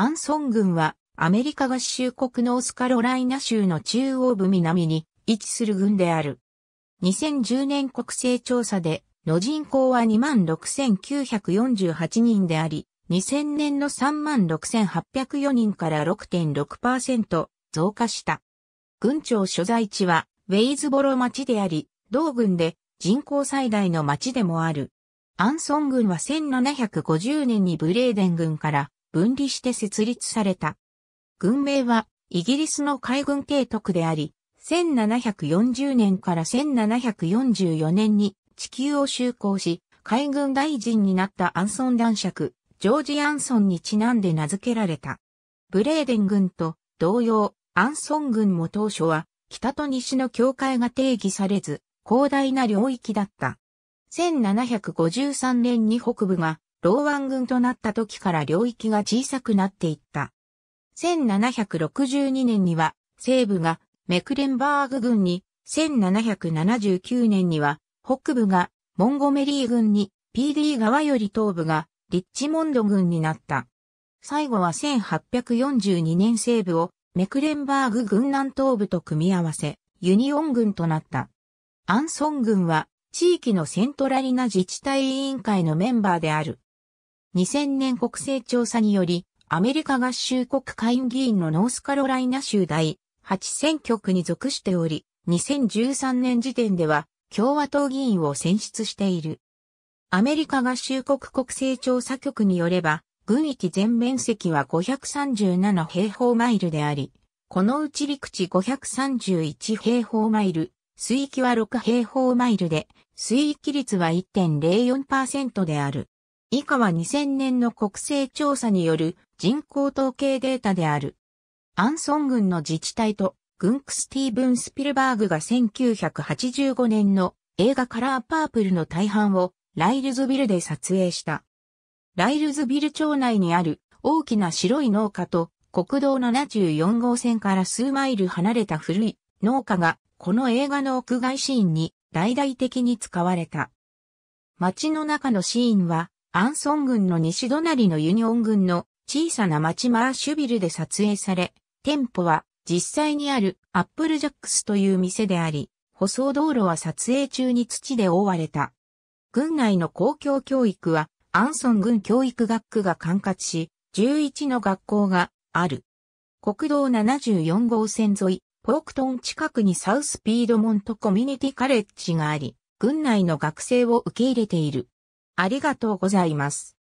アンソン郡はアメリカ合衆国ノースカロライナ州の中央部南に位置する郡である。2010年国勢調査での人口は26,948人であり、2000年の36,804人から6.6%増加した。郡庁所在地はウェイズボロ町であり、同郡で人口最大の町でもある。アンソン郡は1750年にブレーデン郡から分離して設立された。軍名はイギリスの海軍提督であり、1740年から1744年に地球を就航し、海軍大臣になったアンソン男爵、ジョージ・アンソンにちなんで名付けられた。ブレーデン軍と同様、アンソン軍も当初は北と西の境界が定義されず、広大な領域だった。1753年に北部がローワン軍となった時から領域が小さくなっていった。1762年には西部がメクレンバーグ軍に、1779年には北部がモンゴメリー軍に、PD 側より東部がリッチモンド軍になった。最後は1842年西部をメクレンバーグ軍南東部と組み合わせ、ユニオン軍となった。アンソン軍は地域のセントラリナ自治体委員会のメンバーである。2000年国勢調査により、アメリカ合衆国下院議員のノースカロライナ州第8選挙区に属しており、2013年時点では共和党議員を選出している。アメリカ合衆国国勢調査局によれば、軍域全面積は537平方マイルであり、このうち陸地531平方マイル、水域は6平方マイルで、水域率は1.04%である。以下は2000年の国勢調査による人口統計データである。アンソン郡の自治体とグンクスティーブン・スピルバーグが1985年の映画カラーパープルの大半をライルズビルで撮影した。ライルズビル町内にある大きな白い農家と国道74号線から数マイル離れた古い農家がこの映画の屋外シーンに大々的に使われた。街の中のシーンはアンソン郡の西隣のユニオン郡の小さな町マーシュビルで撮影され、店舗は実際にあるアップルジャックスという店であり、舗装道路は撮影中に土で覆われた。郡内の公共教育はアンソン郡教育学区が管轄し、11の学校がある。国道74号線沿い、ポークトン近くにサウスピードモントコミュニティカレッジがあり、郡内の学生を受け入れている。ありがとうございます。